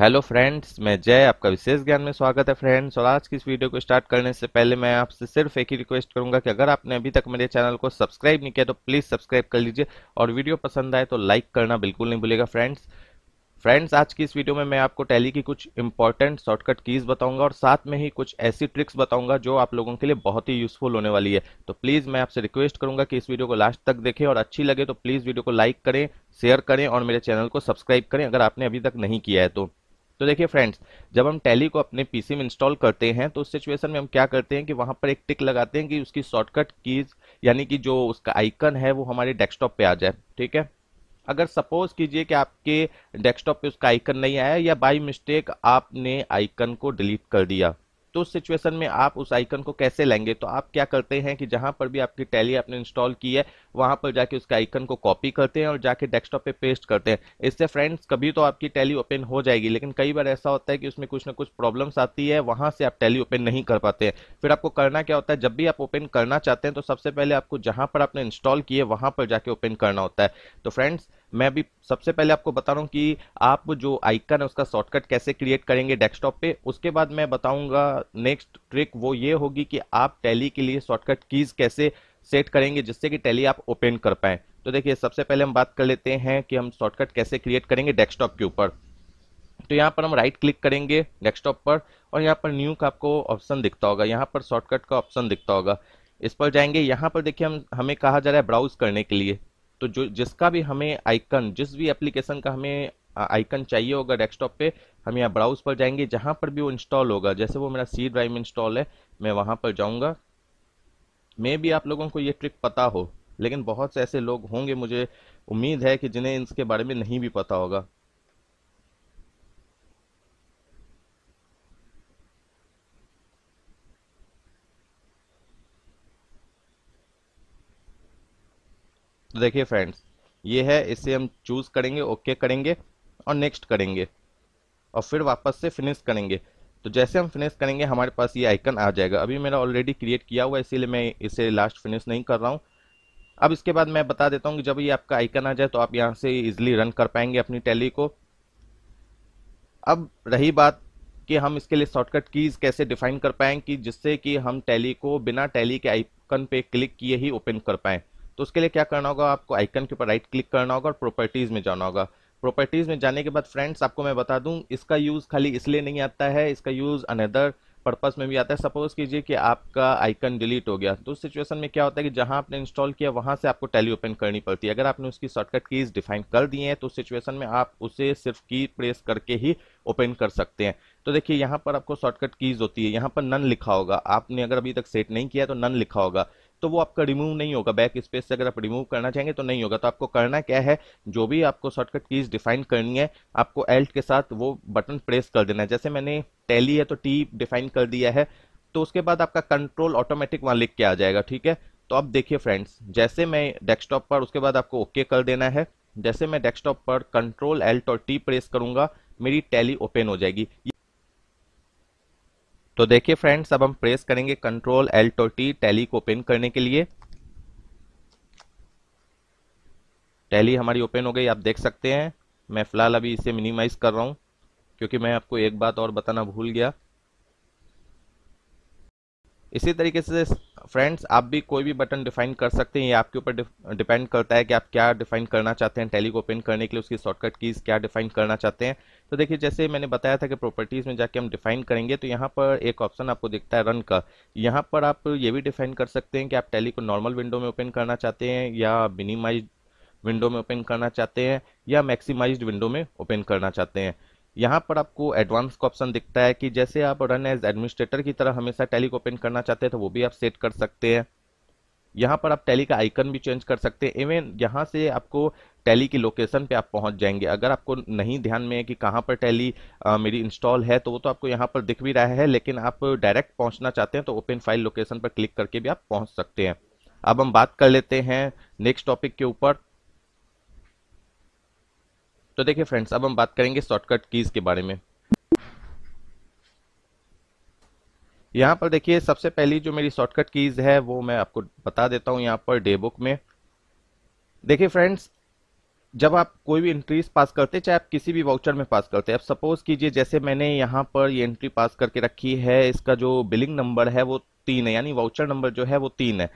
hello friends मैं जय आपका विशेष ज्ञान में स्वागत है फ्रेंड्स और आज की इस वीडियो को स्टार्ट करने से पहले मैं आपसे सिर्फ एक ही रिक्वेस्ट करूंगा कि अगर आपने अभी तक मेरे चैनल को सब्सक्राइब नहीं किया तो प्लीज़ सब्सक्राइब कर लीजिए और वीडियो पसंद आए तो लाइक करना बिल्कुल नहीं भूलेगा फ्रेंड्स फ्रेंड्स आज की इस वीडियो में मैं आपको टैली की कुछ इंपॉर्टेंट शॉर्टकट कीज़ बताऊंगा और साथ में ही कुछ ऐसी ट्रिक्स बताऊंगा जो आप लोगों के लिए बहुत ही यूजफुल होने वाली है तो प्लीज़ मैं आपसे रिक्वेस्ट करूंगा कि इस वीडियो को लास्ट तक देखें और अच्छी लगे तो प्लीज़ वीडियो को लाइक करें शेयर करें और मेरे चैनल को सब्सक्राइब करें अगर आपने अभी तक नहीं किया है तो तो देखिए फ्रेंड्स जब हम टैली को अपने पीसी में इंस्टॉल करते हैं तो उस सिचुएशन में हम क्या करते हैं कि वहां पर एक टिक लगाते हैं कि उसकी शॉर्टकट कीज यानी कि जो उसका आइकन है वो हमारे डेस्कटॉप पे आ जाए ठीक है अगर सपोज कीजिए कि आपके डेस्कटॉप पे उसका आइकन नहीं आया या बाई मिस्टेक आपने आइकन को डिलीट कर दिया तो उस सिचुएशन में आप उस आइकन को कैसे लेंगे तो आप क्या करते हैं कि जहां पर भी आपकी टैली आपने इंस्टॉल की है वहां पर जाके उसके आइकन को कॉपी करते हैं और जाके डेस्कटॉप पे पेस्ट करते हैं इससे फ्रेंड्स कभी तो आपकी टैली ओपन हो जाएगी लेकिन कई बार ऐसा होता है कि उसमें कुछ ना कुछ प्रॉब्लम्स आती है वहां से आप टैली ओपन नहीं कर पाते हैं फिर आपको करना क्या होता है जब भी आप ओपन करना चाहते हैं तो सबसे पहले आपको जहां पर आपने इंस्टॉल किए वहां पर जाके ओपन करना होता है तो फ्रेंड्स मैं अभी सबसे पहले आपको बता रहा हूँ कि आप जो आइकन है उसका शॉर्टकट कैसे क्रिएट करेंगे डेस्कटॉप पे उसके बाद मैं बताऊंगा नेक्स्ट ट्रिक वो ये होगी कि आप टैली के लिए शॉर्टकट कीज कैसे सेट करेंगे जिससे कि टैली आप ओपन कर पाए तो देखिए सबसे पहले हम बात कर लेते हैं कि हम शॉर्टकट कैसे क्रिएट करेंगे डेस्कटॉप के ऊपर तो यहाँ पर हम राइट क्लिक करेंगे डेस्कटॉप पर और यहाँ पर न्यू का आपको ऑप्शन दिखता होगा यहाँ पर शॉर्टकट का ऑप्शन दिखता होगा इस पर जाएंगे यहाँ पर देखिए हम हमें कहा जा रहा है ब्राउज करने के लिए तो जो जिसका भी हमें आइकन जिस भी एप्लीकेशन का हमें आइकन चाहिए होगा डेस्कटॉप पे हम यहाँ ब्राउज पर जाएंगे जहाँ पर भी वो इंस्टॉल होगा जैसे वो मेरा सी ड्राइव इंस्टॉल है मैं वहाँ पर जाऊँगा मे भी आप लोगों को ये ट्रिक पता हो लेकिन बहुत से ऐसे लोग होंगे मुझे उम्मीद है कि जिन्हें इसके बारे में नहीं भी पता होगा तो देखिए फ्रेंड्स ये है इसे हम चूज़ करेंगे ओके करेंगे और नेक्स्ट करेंगे और फिर वापस से फिनिश करेंगे तो जैसे हम फिनिश करेंगे हमारे पास ये आइकन आ जाएगा अभी मेरा ऑलरेडी क्रिएट किया हुआ है इसीलिए मैं इसे लास्ट फिनिश नहीं कर रहा हूँ अब इसके बाद मैं बता देता हूँ कि जब ये आपका आइकन आ जाए तो आप यहाँ से इजिली रन कर पाएंगे अपनी टैली को अब रही बात कि हम इसके लिए शॉर्टकट कीज़ कैसे डिफाइन कर पाएँ कि जिससे कि हम टैली को बिना टैली के आइकन पे क्लिक किए ही ओपन कर पाएँ तो उसके लिए क्या करना होगा आपको आइकन के ऊपर राइट क्लिक करना होगा और प्रॉपर्टीज़ में जाना होगा प्रॉपर्टीज में जाने के बाद फ्रेंड्स आपको मैं बता दूं इसका यूज खाली इसलिए नहीं आता है इसका यूज अनदर पर्पस में भी आता है सपोज कीजिए कि आपका आइकन डिलीट हो गया तो उस सिचुएशन में क्या होता है कि जहां आपने इंस्टॉल किया वहां से आपको टैली ओपन करनी पड़ती है अगर आपने उसकी शॉर्टकट कीज डिफाइन कर दिए हैं तो उस सिचुएशन में आप उसे सिर्फ की प्रेस करके ही ओपन कर सकते हैं तो देखिए यहाँ पर आपको शॉर्टकट कीज होती है यहाँ पर नन लिखा होगा आपने अगर अभी तक सेट नहीं किया तो नन लिखा होगा तो वो आपका रिमूव नहीं होगा बैक स्पेस से अगर आप रिमूव करना चाहेंगे तो नहीं होगा तो आपको करना क्या है जो भी आपको शॉर्टकट कीज डिफाइन करनी है आपको एल्ट के साथ वो बटन प्रेस कर देना है जैसे मैंने टैली है तो टी डिफाइन कर दिया है तो उसके बाद आपका कंट्रोल ऑटोमेटिक वहां लिख के आ जाएगा ठीक है तो अब देखिए फ्रेंड्स जैसे मैं डेस्कटॉप पर उसके बाद आपको ओके कर देना है जैसे मैं डेस्कटॉप पर कंट्रोल एल्ट और टी प्रेस करूंगा मेरी टैली ओपन हो जाएगी तो देखिए फ्रेंड्स अब हम प्रेस करेंगे control alt T Tally को ओपन करने के लिए टैली हमारी ओपन हो गई आप देख सकते हैं मैं फिलहाल अभी इसे मिनिमाइज कर रहा हूं क्योंकि मैं आपको एक बात और बताना भूल गया इसी तरीके से फ्रेंड्स आप भी कोई भी बटन डिफाइन कर सकते हैं ये आपके ऊपर डिपेंड करता है कि आप क्या डिफाइन करना चाहते हैं टैली को ओपन करने के लिए उसकी शॉर्टकट कीज़ क्या डिफाइन करना चाहते हैं तो देखिए जैसे मैंने बताया था कि प्रॉपर्टीज़ में जाके हम डिफाइन करेंगे तो यहाँ पर एक ऑप्शन आपको दिखता है रन का यहाँ पर आप ये भी डिफाइन कर सकते हैं कि आप टैली को नॉर्मल विंडो में ओपन करना चाहते हैं या मिनिमाइज विंडो में ओपन करना चाहते हैं या मैक्सिमाइज्ड विंडो में ओपन करना चाहते हैं यहाँ पर आपको एडवांस का ऑप्शन दिखता है कि जैसे आप रन एज एडमिनिस्ट्रेटर की तरह हमेशा टैली को ओपन करना चाहते हैं तो वो भी आप सेट कर सकते हैं यहाँ पर आप टैली का आइकन भी चेंज कर सकते हैं इवन यहाँ से आपको टैली की लोकेशन पे आप पहुँच जाएंगे अगर आपको नहीं ध्यान में है कि कहाँ पर टैली मेरी इंस्टॉल है तो वो तो आपको यहाँ पर दिख भी रहा है लेकिन आप डायरेक्ट पहुँचना चाहते हैं तो ओपन फाइल लोकेशन पर क्लिक करके भी आप पहुँच सकते हैं अब हम बात कर लेते हैं नेक्स्ट टॉपिक के ऊपर तो देखिए फ्रेंड्स अब हम बात करेंगे शॉर्टकट कीज के बारे में यहाँ पर देखिए सबसे पहली जो मेरी शॉर्टकट कीज है वो मैं आपको बता देता हूँ यहाँ पर डे बुक में देखिए फ्रेंड्स जब आप कोई भी एंट्रीज पास करते हैं चाहे आप किसी भी वाउचर में पास करते हैं अब सपोज कीजिए जैसे मैंने यहाँ पर ये एंट्री पास करके रखी है इसका जो बिलिंग नंबर है वो तीन है यानी वाउचर नंबर जो है वो तीन है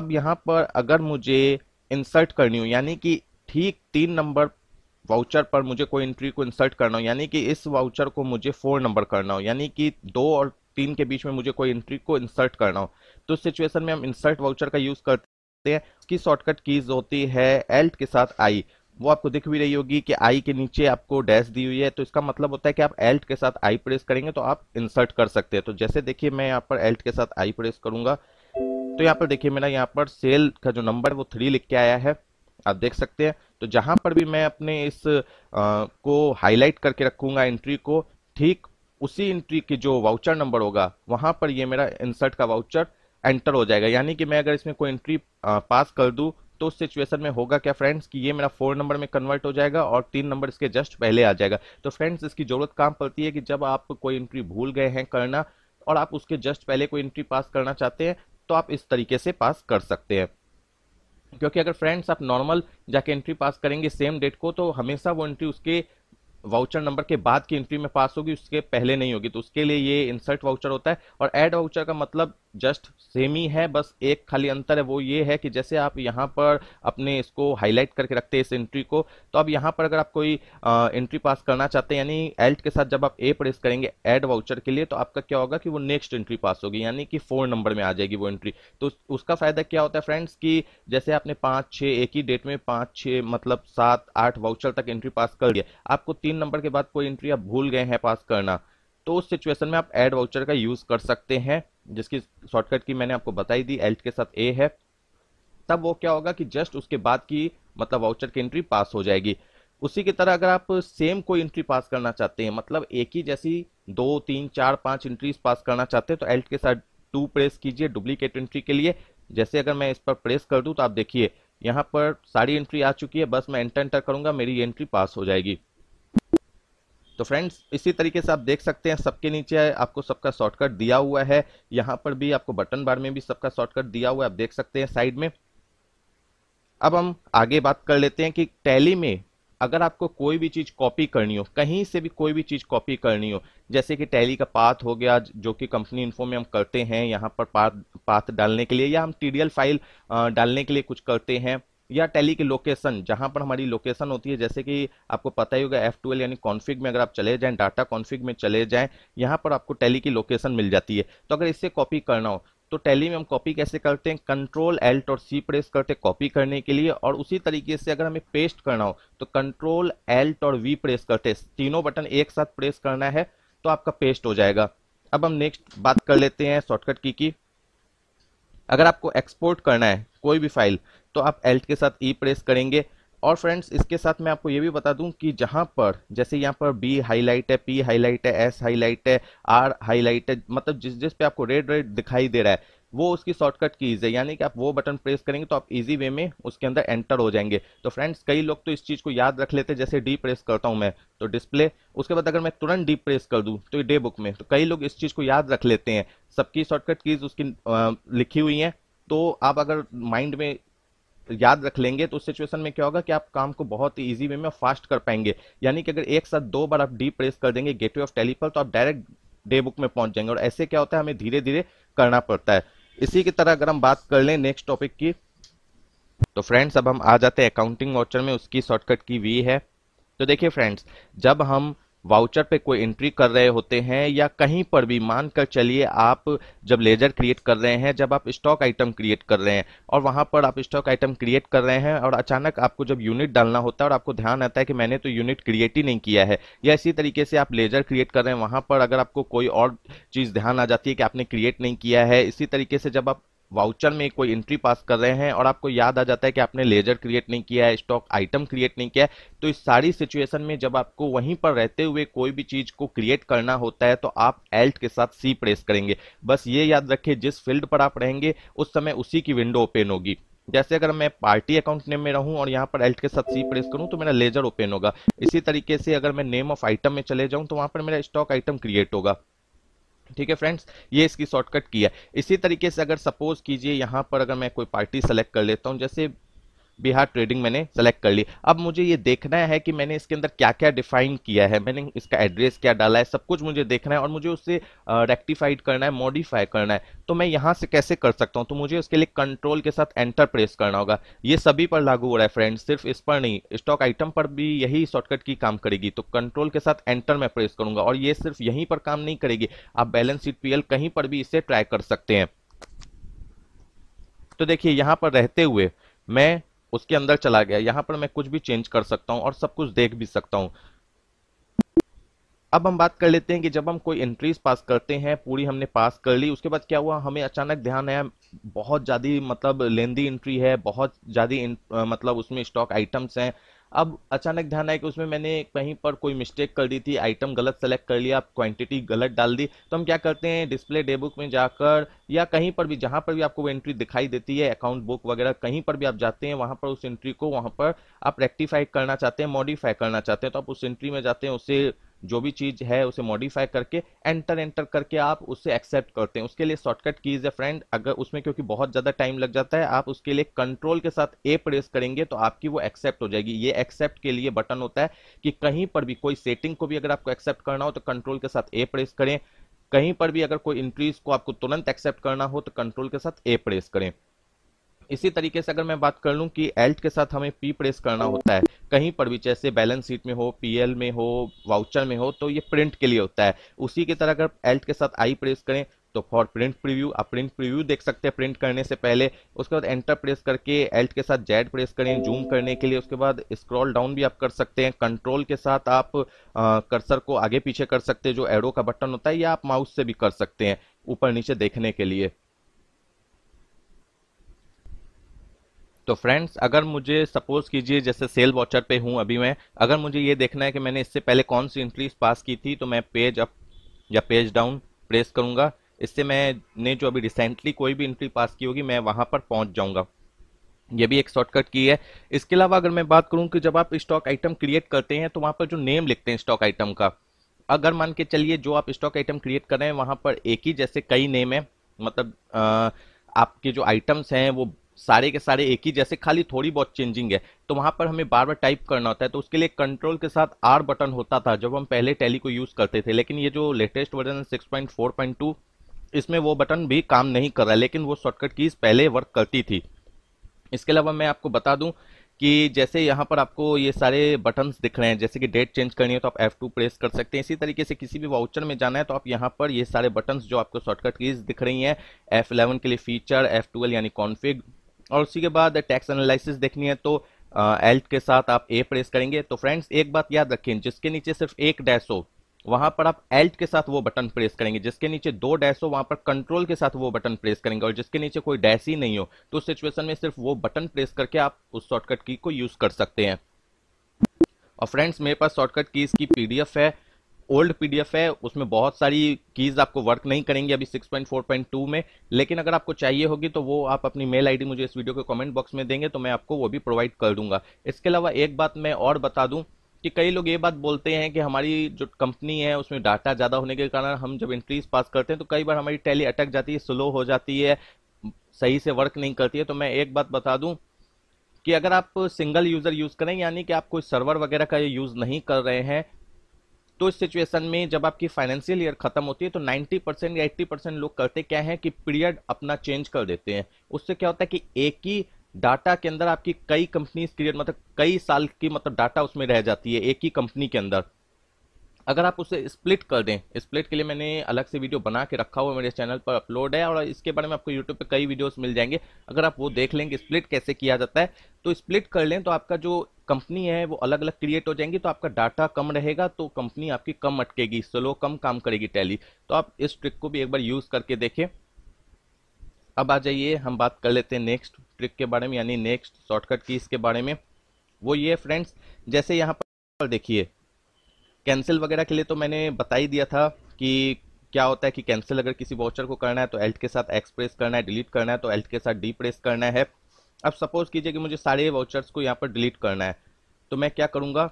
अब यहाँ पर अगर मुझे इंसर्ट करनी हो यानी कि ठीक तीन नंबर वाउचर पर मुझे कोई एंट्री को इंसर्ट करना हो यानी कि इस वाउचर को मुझे फोर नंबर करना हो यानी कि दो और तीन के बीच में मुझे कोई एंट्री को इंसर्ट करना हो तो इस सिचुएशन में हम इंसर्ट वाउचर का यूज़ करते हैं उसकी शॉर्टकट कीज होती है एल्ट के साथ आई वो आपको दिख भी रही होगी कि आई के नीचे आपको डैश दी हुई है तो इसका मतलब होता है कि आप एल्ट के साथ आई प्रेस करेंगे तो आप इंसर्ट कर सकते हैं तो जैसे देखिए मैं यहाँ पर एल्ट के साथ आई प्रेस करूंगा तो यहाँ पर देखिए मेरा यहाँ पर सेल का जो नंबर वो थ्री लिख के आया है आप देख सकते हैं तो जहां पर भी मैं अपने इस आ, को हाईलाइट करके रखूंगा एंट्री को ठीक उसी एंट्री की जो वाउचर नंबर होगा वहां पर ये मेरा इंसर्ट का वाउचर एंटर हो जाएगा यानी कि मैं अगर इसमें कोई एंट्री पास कर दूं तो उस सिचुएशन में होगा क्या फ्रेंड्स कि ये मेरा फोर नंबर में कन्वर्ट हो जाएगा और तीन नंबर इसके जस्ट पहले आ जाएगा तो फ्रेंड्स इसकी ज़रूरत काम पड़ती है कि जब आप कोई एंट्री भूल गए हैं करना और आप उसके जस्ट पहले कोई एंट्री पास करना चाहते हैं तो आप इस तरीके से पास कर सकते हैं क्योंकि अगर फ्रेंड्स आप नॉर्मल जाके एंट्री पास करेंगे सेम डेट को तो हमेशा वो एंट्री उसके वाउचर नंबर के बाद की एंट्री में पास होगी उसके पहले नहीं होगी तो उसके लिए ये इंसर्ट वाउचर होता है और एड वाउचर का मतलब जस्ट सेम ही है बस एक खाली अंतर है वो ये है कि जैसे आप यहाँ पर अपने इसको हाईलाइट करके रखते हैं इस एंट्री को तो अब यहाँ पर अगर आप कोई एंट्री पास करना चाहते हैं यानी एल्ट के साथ जब आप ए प्रेस करेंगे एड वाउचर के लिए तो आपका क्या होगा कि वो नेक्स्ट एंट्री पास होगी यानी कि फोर नंबर में आ जाएगी वो एंट्री तो उसका फ़ायदा क्या होता है फ्रेंड्स कि जैसे आपने पाँच छः एक ही डेट में पाँच छः मतलब सात आठ वाउचर तक एंट्री पास कर लिया आपको तीन नंबर के बाद कोई एंट्री आप भूल गए हैं पास करना तो उस सिचुएशन में आप एड वाउचर का यूज़ कर सकते हैं जिसकी शॉर्टकट की मैंने आपको बताई दी एल्ट के साथ ए है तब वो क्या होगा कि जस्ट उसके बाद की मतलब वाउचर की एंट्री पास हो जाएगी उसी की तरह अगर आप सेम कोई एंट्री पास करना चाहते हैं मतलब एक ही जैसी दो तीन चार पांच एंट्रीज पास करना चाहते हैं तो एल्ट के साथ टू प्रेस कीजिए डुप्लीकेट एंट्री के लिए जैसे अगर मैं इस पर प्रेस कर दूं तो आप देखिए यहाँ पर सारी एंट्री आ चुकी है बस मैं एंटर एंटर करूंगा मेरी एंट्री पास हो जाएगी तो फ्रेंड्स इसी तरीके से आप देख सकते हैं सबके नीचे है, आपको सबका शॉर्टकट दिया हुआ है यहाँ पर भी आपको बटन बार में भी सबका शॉर्टकट दिया हुआ है आप देख सकते हैं साइड में अब हम आगे बात कर लेते हैं कि टैली में अगर आपको कोई भी चीज़ कॉपी करनी हो कहीं से भी कोई भी चीज़ कॉपी करनी हो जैसे कि टैली का पाथ हो गया जो कि कंपनी इन्फो में हम करते हैं यहाँ पर पाथ पाथ डालने के लिए या हम टी फाइल डालने के लिए कुछ करते हैं या टेली की लोकेशन जहां पर हमारी लोकेशन होती है जैसे कि आपको पता ही होगा एफ ट्वेल्व यानी कॉन्फिग में अगर आप चले जाएं डाटा कॉन्फिग में चले जाएं यहां पर आपको टेली की लोकेशन मिल जाती है तो अगर इससे कॉपी करना हो तो टैली में हम कॉपी कैसे करते हैं कंट्रोल एल्ट और सी प्रेस करते हैं कॉपी करने के लिए और उसी तरीके से अगर हमें पेस्ट करना हो तो कंट्रोल एल्ट और वी प्रेस करते हैं तीनों बटन एक साथ प्रेस करना है तो आपका पेस्ट हो जाएगा अब हम नेक्स्ट बात कर लेते हैं शॉर्टकट की की अगर आपको एक्सपोर्ट करना है कोई भी फाइल तो आप एल्ट के साथ ई e प्रेस करेंगे और फ्रेंड्स इसके साथ मैं आपको ये भी बता दूं कि जहाँ पर जैसे यहाँ पर बी हाईलाइट है पी हाईलाइट है एस हाईलाइट है आर हाईलाइट है मतलब जिस जिस पे आपको रेड रेड दिखाई दे रहा है वो उसकी शॉर्टकट कीज़ है यानी कि आप वो बटन प्रेस करेंगे तो आप इजी वे में उसके अंदर एंटर हो जाएंगे तो फ्रेंड्स कई लोग तो इस चीज़ को याद रख लेते हैं जैसे डी प्रेस करता हूँ मैं तो डिस्प्ले उसके बाद अगर मैं तुरंत डी प्रेस कर दूँ तो ये डे बुक में तो कई लोग इस चीज़ को याद रख लेते हैं सबकी शॉर्टकट कीज़ उसकी लिखी हुई हैं तो आप अगर माइंड में तो याद रख लेंगे तो उस सिचुएशन में क्या होगा कि आप काम को बहुत ही ईजी वे में फास्ट कर पाएंगे यानी कि अगर एक साथ दो बार आप डी प्रेस कर देंगे गेटवे ऑफ टेली तो आप डायरेक्ट डे बुक में पहुंच जाएंगे और ऐसे क्या होता है हमें धीरे धीरे करना पड़ता है इसी की तरह अगर हम बात कर लें नेक्स्ट टॉपिक की तो फ्रेंड्स अब हम आ जाते हैं अकाउंटिंग वॉचर में उसकी शॉर्टकट की वी है तो देखिए फ्रेंड्स जब हम वाउचर पे कोई एंट्री कर रहे होते हैं या कहीं पर भी मान कर चलिए आप जब लेजर क्रिएट कर रहे हैं जब आप स्टॉक आइटम क्रिएट कर रहे हैं और वहां पर आप स्टॉक आइटम क्रिएट कर रहे हैं और अचानक आपको जब यूनिट डालना होता है और आपको ध्यान आता है कि मैंने तो यूनिट क्रिएट ही नहीं किया है या इसी तरीके से आप लेजर क्रिएट कर रहे हैं वहां पर अगर आपको कोई और चीज़ ध्यान आ जाती है कि आपने क्रिएट नहीं किया है इसी तरीके से जब आप वाउचर में कोई एंट्री पास कर रहे हैं और आपको याद आ जाता है कि आपने लेजर क्रिएट नहीं किया है स्टॉक आइटम क्रिएट नहीं किया है तो इस सारी सिचुएशन में जब आपको वहीं पर रहते हुए कोई भी चीज को क्रिएट करना होता है तो आप एल्ट के साथ सी प्रेस करेंगे बस ये याद रखें जिस फील्ड पर आप रहेंगे उस समय उसी की विंडो ओपन होगी जैसे अगर मैं पार्टी अकाउंट नेम में रहूं और यहाँ पर एल्ट के साथ सी प्रेस करूं तो मेरा लेजर ओपन होगा इसी तरीके से अगर मैं नेम ऑफ आइटम में चले जाऊं तो वहां पर मेरा स्टॉक आइटम क्रिएट होगा ठीक है फ्रेंड्स ये इसकी शॉर्टकट की है इसी तरीके से अगर सपोज कीजिए यहाँ पर अगर मैं कोई पार्टी सेलेक्ट कर लेता हूँ जैसे बिहार ट्रेडिंग मैंने सेलेक्ट कर ली अब मुझे ये देखना है कि मैंने इसके अंदर क्या क्या डिफाइन किया है मैंने इसका एड्रेस क्या डाला है सब कुछ मुझे देखना है और मुझे उससे रेक्टिफाइड करना है मॉडिफाई करना है तो मैं यहाँ से कैसे कर सकता हूँ तो मुझे उसके लिए कंट्रोल के साथ एंटर प्रेस करना होगा ये सभी पर लागू हो रहा है फ्रेंड सिर्फ इस पर नहीं स्टॉक आइटम पर भी यही शॉर्टकट की काम करेगी तो कंट्रोल के साथ एंटर मैं प्रेस करूंगा और ये सिर्फ यहीं पर काम नहीं करेगी आप बैलेंस शीट पीएल कहीं पर भी इसे ट्राई कर सकते हैं तो देखिए यहां पर रहते हुए मैं उसके अंदर चला गया यहाँ पर मैं कुछ भी चेंज कर सकता हूं और सब कुछ देख भी सकता हूं अब हम बात कर लेते हैं कि जब हम कोई एंट्रीज पास करते हैं पूरी हमने पास कर ली उसके बाद क्या हुआ हमें अचानक ध्यान आया बहुत ज़्यादा मतलब लेंदी एंट्री है बहुत ज़्यादा मतलब उसमें स्टॉक आइटम्स हैं अब अचानक ध्यान आया कि उसमें मैंने कहीं पर कोई मिस्टेक कर दी थी आइटम गलत सेलेक्ट कर लिया क्वांटिटी गलत डाल दी तो हम क्या करते हैं डिस्प्ले डे बुक में जाकर या कहीं पर भी जहां पर भी आपको वो एंट्री दिखाई देती है अकाउंट बुक वगैरह कहीं पर भी आप जाते हैं वहां पर उस एंट्री को वहां पर आप रेक्टिफाई करना चाहते हैं मॉडिफाई करना चाहते हैं तो आप उस एंट्री में जाते हैं उसे जो भी चीज़ है उसे मॉडिफाई करके एंटर एंटर करके आप उससे एक्सेप्ट करते हैं उसके लिए शॉर्टकट कीज है फ्रेंड अगर उसमें क्योंकि बहुत ज़्यादा टाइम लग जाता है आप उसके लिए कंट्रोल के साथ ए प्रेस करेंगे तो आपकी वो एक्सेप्ट हो जाएगी ये एक्सेप्ट के लिए बटन होता है कि कहीं पर भी कोई सेटिंग को भी अगर आपको एक्सेप्ट करना हो तो कंट्रोल के साथ ए प्रेस करें कहीं पर भी अगर कोई इंट्रीज को आपको तुरंत एक्सेप्ट करना हो तो कंट्रोल के साथ ए प्रेस करें इसी तरीके से अगर मैं बात कर लूँ कि एल्ट के साथ हमें पी प्रेस करना होता है कहीं पर भी जैसे बैलेंस शीट में हो पीएल में हो वाउचर में हो तो ये प्रिंट के लिए होता है उसी की तरह अगर एल्ट के साथ आई प्रेस करें तो फॉर प्रिंट प्रीव्यू आप प्रिंट प्रीव्यू देख सकते हैं प्रिंट करने से पहले उसके बाद एंटर प्रेस करके एल्ट के साथ जेड प्रेस करें जूम करने के लिए उसके बाद स्क्रॉल डाउन भी आप कर सकते हैं कंट्रोल के साथ आप आ, कर्सर को आगे पीछे कर सकते हैं जो एरो का बटन होता है या आप माउस से भी कर सकते हैं ऊपर नीचे देखने के लिए तो फ्रेंड्स अगर मुझे सपोज कीजिए जैसे सेल वॉचर पे हूँ अभी मैं अगर मुझे ये देखना है कि मैंने इससे पहले कौन सी इंट्रीज पास की थी तो मैं पेज अप या पेज डाउन प्रेस करूँगा इससे मैंने जो अभी रिसेंटली कोई भी इंट्री पास की होगी मैं वहाँ पर पहुँच जाऊँगा ये भी एक शॉर्टकट की है इसके अलावा अगर मैं बात करूँ कि जब आप स्टॉक आइटम क्रिएट करते हैं तो वहाँ पर जो नेम लिखते हैं स्टॉक आइटम का अगर मान के चलिए जो आप स्टॉक आइटम क्रिएट कर रहे हैं वहाँ पर एक ही जैसे कई नेम है मतलब आपके जो आइटम्स हैं वो सारे के सारे एक ही जैसे खाली थोड़ी बहुत चेंजिंग है तो वहां पर हमें बार बार टाइप करना होता है तो उसके लिए कंट्रोल के साथ आर बटन होता था जब हम पहले टैली को यूज़ करते थे लेकिन ये जो लेटेस्ट वर्जन है सिक्स इसमें वो बटन भी काम नहीं कर रहा है लेकिन वो शॉर्टकट कीज पहले वर्क करती थी इसके अलावा मैं आपको बता दूं कि जैसे यहाँ पर आपको ये सारे बटन्स दिख रहे हैं जैसे कि डेट चेंज करनी है तो आप F2 प्रेस कर सकते हैं इसी तरीके से किसी भी वाउचर में जाना है तो आप यहाँ पर ये सारे बटन्स जो आपको शॉर्टकट कीज दिख रही हैं F11 के लिए फीचर F12 यानी कॉन्फिग और उसी के बाद टैक्स एनालिसिस देखनी है तो एल्ट के साथ आप ए प्रेस करेंगे तो फ्रेंड्स एक बात याद रखें जिसके नीचे सिर्फ एक डैश हो वहां पर आप एल्ट के साथ वो बटन प्रेस करेंगे जिसके नीचे दो डैश हो वहां पर कंट्रोल के साथ वो बटन प्रेस करेंगे और जिसके नीचे कोई डैश ही नहीं हो तो उस सिचुएशन में सिर्फ वो बटन प्रेस करके आप उस शॉर्टकट की को यूज कर सकते हैं और फ्रेंड्स मेरे पास शॉर्टकट की की पीडीएफ है ओल्ड पीडीएफ है उसमें बहुत सारी कीज आपको वर्क नहीं करेंगी अभी 6.4.2 में लेकिन अगर आपको चाहिए होगी तो वो आप अपनी मेल आईडी मुझे इस वीडियो के कमेंट बॉक्स में देंगे तो मैं आपको वो भी प्रोवाइड कर दूंगा इसके अलावा एक बात मैं और बता दूं कि कई लोग ये बात बोलते हैं कि हमारी जो कंपनी है उसमें डाटा ज़्यादा होने के कारण हम जब इंट्रीज पास करते हैं तो कई बार हमारी टैली अटक जाती है स्लो हो जाती है सही से वर्क नहीं करती है तो मैं एक बात बता दूं कि अगर आप सिंगल यूज़र यूज़ करें यानी कि आप कोई सर्वर वगैरह का यूज़ नहीं कर रहे हैं तो इस सिचुएशन में जब आपकी फाइनेंशियल ईयर खत्म होती है तो 90 परसेंट या 80 परसेंट लोग करते क्या है कि पीरियड अपना चेंज कर देते हैं उससे क्या होता है कि एक ही डाटा के अंदर आपकी कई कंपनीज क्रिएट मतलब कई साल की मतलब डाटा उसमें रह जाती है एक ही कंपनी के अंदर अगर आप उसे स्प्लिट कर दें स्प्लिट के लिए मैंने अलग से वीडियो बना के रखा हुआ मेरे चैनल पर अपलोड है और इसके बारे में आपको यूट्यूब पर कई वीडियोस मिल जाएंगे अगर आप वो देख लेंगे स्प्लिट कैसे किया जाता है तो स्प्लिट कर लें तो आपका जो कंपनी है वो अलग अलग क्रिएट हो जाएंगी तो आपका डाटा कम रहेगा तो कंपनी आपकी कम अटकेगी स्लो कम काम करेगी टैली तो आप इस ट्रिक को भी एक बार यूज़ करके देखें अब आ जाइए हम बात कर लेते हैं नेक्स्ट ट्रिक के बारे में यानी नेक्स्ट शॉर्टकट की इसके बारे में वो ये फ्रेंड्स जैसे यहाँ पर देखिए कैंसिल वगैरह के लिए तो मैंने बता ही दिया था कि क्या होता है कि कैंसिल अगर किसी वाउचर को करना है तो एल्ट के साथ एक्सप्रेस करना है डिलीट करना है तो एल्ट के साथ डी प्रेस करना है अब सपोज कीजिए कि मुझे सारे वाउचर्स को यहाँ पर डिलीट करना है तो मैं क्या करूँगा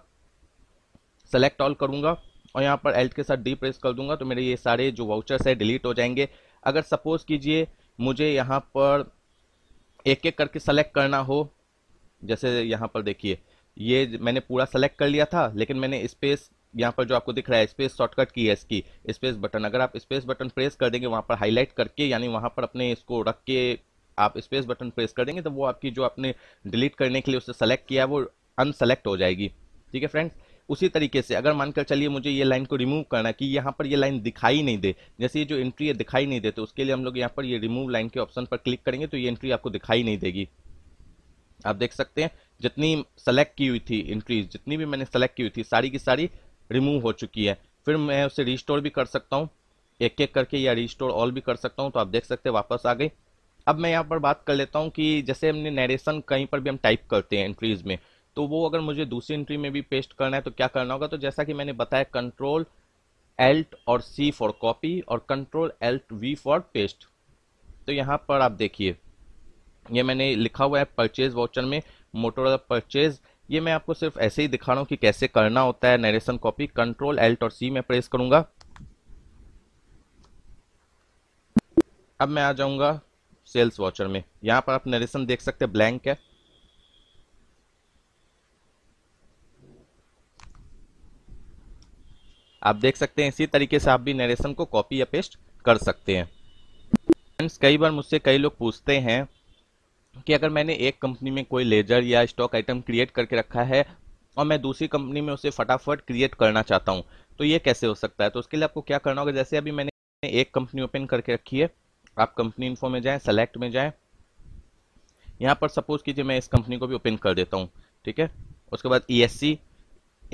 सेलेक्ट ऑल करूँगा और यहाँ पर एल्ट के साथ डी प्रेस कर दूंगा तो मेरे ये सारे जो वाउचर्स है डिलीट हो जाएंगे अगर सपोज कीजिए मुझे यहाँ पर एक एक करके सेलेक्ट करना हो जैसे यहाँ पर देखिए ये मैंने पूरा सेलेक्ट कर लिया था लेकिन मैंने स्पेस यहाँ पर जो आपको दिख रहा है स्पेस शॉर्टकट की है इसकी स्पेस बटन अगर आप स्पेस बटन प्रेस कर देंगे वहाँ पर हाईलाइट करके यानी वहाँ पर अपने इसको रख के आप स्पेस बटन प्रेस कर देंगे तो वो आपकी जो आपने डिलीट करने के लिए उसे सेलेक्ट किया है वो अनसेलेक्ट हो जाएगी ठीक है फ्रेंड्स उसी तरीके से अगर मानकर चलिए मुझे ये लाइन को रिमूव करना कि यहाँ पर ये लाइन दिखाई नहीं दे जैसे ये जो एंट्री है दिखाई नहीं दे तो उसके लिए हम लोग यहाँ पर ये रिमूव लाइन के ऑप्शन पर क्लिक करेंगे तो ये एंट्री आपको दिखाई नहीं देगी आप देख सकते हैं जितनी सेलेक्ट की हुई थी एंट्रीज जितनी भी मैंने सेलेक्ट की हुई थी सारी की सारी रिमूव हो चुकी है फिर मैं उसे रिस्टोर भी कर सकता हूँ एक एक करके या रिस्टोर ऑल भी कर सकता हूँ तो आप देख सकते हैं वापस आ गई अब मैं यहाँ पर बात कर लेता हूँ कि जैसे हमने नरेशन कहीं पर भी हम टाइप करते हैं एंट्रीज में तो वो अगर मुझे दूसरी एंट्री में भी पेस्ट करना है तो क्या करना होगा तो जैसा कि मैंने बताया कंट्रोल एल्ट और सी फॉर कॉपी और control alt V for paste तो यहाँ पर आप देखिए ये मैंने लिखा हुआ है परचेज वाउचर में मोटोरोला परचेज ये मैं आपको सिर्फ ऐसे ही दिखा रहा हूँ कि कैसे करना होता है नरेशन कॉपी कंट्रोल एल्ट और सी में प्रेस करूंगा अब मैं आ जाऊंगा सेल्स वॉचर में यहां पर आप नरेशन देख सकते हैं ब्लैंक है आप देख सकते हैं इसी तरीके से आप भी नरेशन को कॉपी या पेस्ट कर सकते हैं फ्रेंड्स कई बार मुझसे कई लोग पूछते हैं कि अगर मैंने एक कंपनी में कोई लेजर या स्टॉक आइटम क्रिएट करके रखा है और मैं दूसरी कंपनी में उसे फटाफट क्रिएट करना चाहता हूँ तो ये कैसे हो सकता है तो उसके लिए आपको क्या करना होगा जैसे अभी मैंने एक कंपनी ओपन करके रखी है आप कंपनी इन्फो में जाए सेलेक्ट में जाए यहाँ पर सपोज कीजिए मैं इस कंपनी को भी ओपन कर देता हूँ ठीक है उसके बाद ई e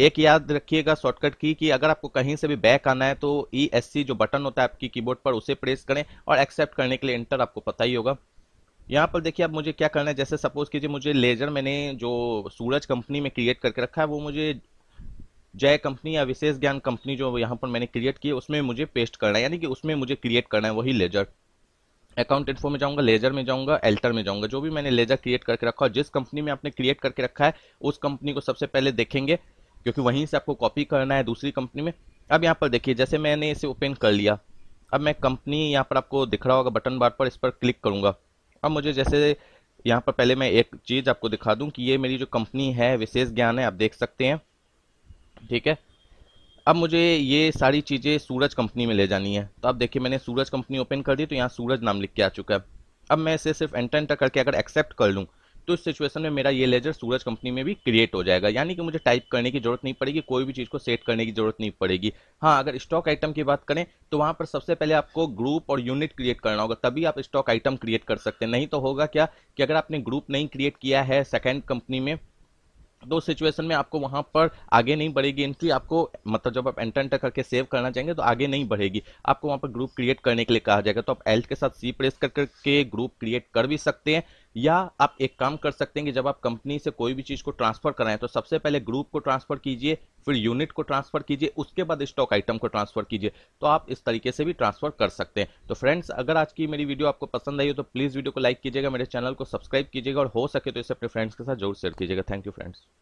एक याद रखिएगा शॉर्टकट की कि अगर आपको कहीं से भी बैक आना है तो ई e जो बटन होता है आपकी कीबोर्ड पर उसे प्रेस करें और एक्सेप्ट करने के लिए इंटर आपको पता ही होगा यहाँ पर देखिए अब मुझे क्या करना है जैसे सपोज कीजिए मुझे लेजर मैंने जो सूरज कंपनी में क्रिएट करके रखा है वो मुझे जय कंपनी या विशेष ज्ञान कंपनी जो यहाँ पर मैंने क्रिएट की उसमें मुझे पेस्ट करना है यानी कि उसमें मुझे क्रिएट करना है वही लेजर अकाउंट इन्फो में जाऊंगा लेजर में जाऊंगा एल्टर में जाऊंगा जो भी मैंने लेजर क्रिएट करके रखा है जिस कंपनी में आपने क्रिएट करके रखा है उस कंपनी को सबसे पहले देखेंगे क्योंकि वहीं से आपको कॉपी करना है दूसरी कंपनी में अब यहाँ पर देखिए जैसे मैंने इसे ओपन कर लिया अब मैं कंपनी यहाँ पर आपको दिख रहा होगा बटन बार पर इस पर क्लिक करूंगा अब मुझे जैसे यहाँ पर पहले मैं एक चीज़ आपको दिखा दूँ कि ये मेरी जो कंपनी है विशेष ज्ञान है आप देख सकते हैं ठीक है अब मुझे ये सारी चीज़ें सूरज कंपनी में ले जानी है तो आप देखिए मैंने सूरज कंपनी ओपन कर दी तो यहाँ सूरज नाम लिख के आ चुका है अब मैं इसे सिर्फ एंटर एंटर करके अगर एक्सेप्ट कर लूँ तो इस सिचुएशन में मेरा ये लेजर सूरज कंपनी में भी क्रिएट हो जाएगा यानी कि मुझे टाइप करने की जरूरत नहीं पड़ेगी कोई भी चीज़ को सेट करने की जरूरत नहीं पड़ेगी हाँ अगर स्टॉक आइटम की बात करें तो वहां पर सबसे पहले आपको ग्रुप और यूनिट क्रिएट करना होगा तभी आप स्टॉक आइटम क्रिएट कर सकते हैं नहीं तो होगा क्या कि अगर आपने ग्रुप नहीं क्रिएट किया है सेकेंड कंपनी में तो सिचुएशन में आपको वहां पर आगे नहीं बढ़ेगी एंट्री आपको मतलब जब आप एंटर एंटर करके सेव करना चाहेंगे तो आगे नहीं बढ़ेगी आपको वहाँ पर ग्रुप क्रिएट करने के लिए कहा जाएगा तो आप एल्थ के साथ सी प्रेस कर करके ग्रुप क्रिएट कर भी सकते हैं या आप एक काम कर सकते हैं कि जब आप कंपनी से कोई भी चीज़ को ट्रांसफर कराएं तो सबसे पहले ग्रुप को ट्रांसफर कीजिए फिर यूनिट को ट्रांसफर कीजिए उसके बाद स्टॉक आइटम को ट्रांसफर कीजिए तो आप इस तरीके से भी ट्रांसफर कर सकते हैं तो फ्रेंड्स अगर आज की मेरी वीडियो आपको पसंद आई हो तो प्लीज़ वीडियो को लाइक कीजिएगा मेरे चैनल को सब्सक्राइब कीजिएगा और हो सके तो इसे अपने फ्रेंड्स के साथ जरूर शेयर कीजिएगा थैंक यू फ्रेंड्स